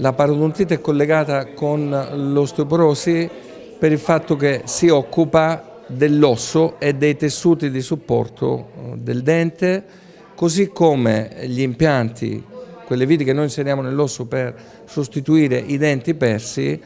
La parodontite è collegata con l'osteoporosi per il fatto che si occupa dell'osso e dei tessuti di supporto eh, del dente, così come gli impianti, quelle viti che noi inseriamo nell'osso per sostituire i denti persi,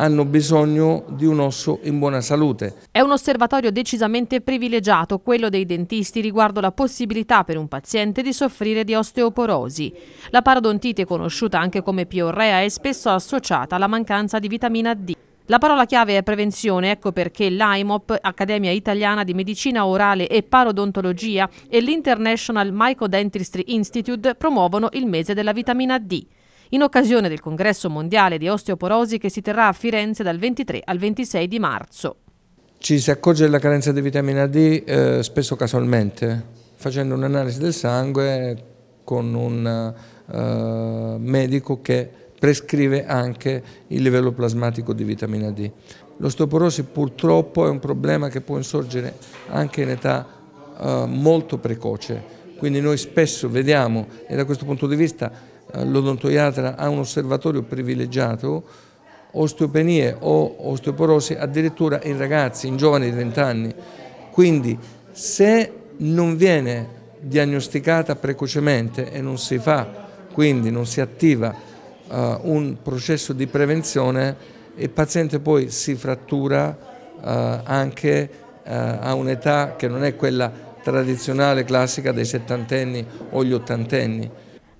hanno bisogno di un osso in buona salute. È un osservatorio decisamente privilegiato, quello dei dentisti, riguardo la possibilità per un paziente di soffrire di osteoporosi. La parodontite, conosciuta anche come piorrea, è spesso associata alla mancanza di vitamina D. La parola chiave è prevenzione, ecco perché l'IMOP, Accademia Italiana di Medicina Orale e Parodontologia e l'International Mycodentistry Institute promuovono il mese della vitamina D in occasione del Congresso Mondiale di Osteoporosi che si terrà a Firenze dal 23 al 26 di marzo. Ci si accorge della carenza di vitamina D eh, spesso casualmente, facendo un'analisi del sangue con un eh, medico che prescrive anche il livello plasmatico di vitamina D. L'osteoporosi purtroppo è un problema che può insorgere anche in età eh, molto precoce, quindi noi spesso vediamo, e da questo punto di vista l'odontoiatra ha un osservatorio privilegiato, osteopenie o osteoporosi addirittura in ragazzi, in giovani di 30 anni. Quindi se non viene diagnosticata precocemente e non si fa, quindi non si attiva uh, un processo di prevenzione, il paziente poi si frattura uh, anche uh, a un'età che non è quella tradizionale, classica dei settantenni o gli ottantenni.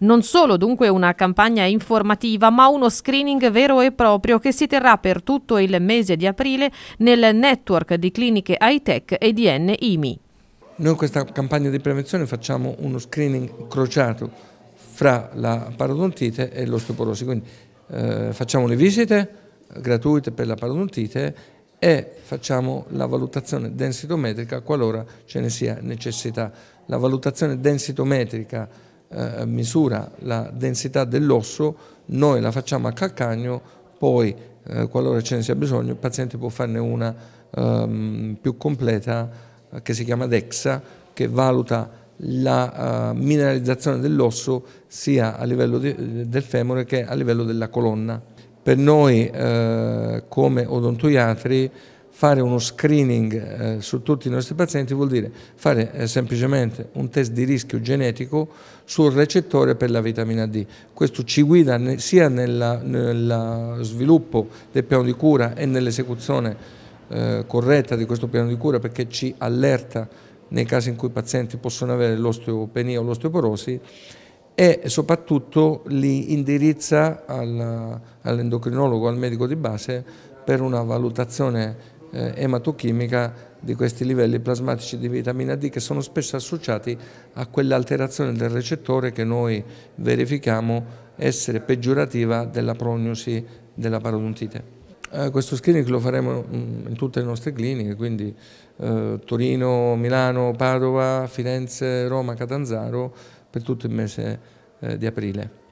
Non solo dunque una campagna informativa, ma uno screening vero e proprio che si terrà per tutto il mese di aprile nel network di cliniche high-tech e di NIMI. Noi questa campagna di prevenzione facciamo uno screening crociato fra la parodontite e l'osteoporosi, quindi eh, facciamo le visite gratuite per la parodontite e facciamo la valutazione densitometrica qualora ce ne sia necessità. La valutazione densitometrica eh, misura la densità dell'osso, noi la facciamo a calcagno, poi eh, qualora ce ne sia bisogno il paziente può farne una ehm, più completa eh, che si chiama DEXA, che valuta la uh, mineralizzazione dell'osso sia a livello di, del femore che a livello della colonna. Per noi eh, come odontoiatri fare uno screening eh, su tutti i nostri pazienti vuol dire fare eh, semplicemente un test di rischio genetico sul recettore per la vitamina D. Questo ci guida ne, sia nel sviluppo del piano di cura e nell'esecuzione eh, corretta di questo piano di cura perché ci allerta nei casi in cui i pazienti possono avere l'osteopenia o l'osteoporosi e soprattutto li indirizza all'endocrinologo, al medico di base per una valutazione eh, ematochimica di questi livelli plasmatici di vitamina D che sono spesso associati a quell'alterazione del recettore che noi verifichiamo essere peggiorativa della prognosi della parodontite. Eh, questo screening lo faremo mm, in tutte le nostre cliniche, quindi eh, Torino, Milano, Padova, Firenze, Roma, Catanzaro per tutto il mese eh, di aprile.